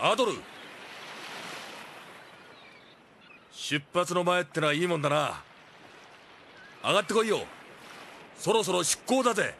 アドル出発の前ってのはいいもんだな上がってこいよそろそろ出航だぜ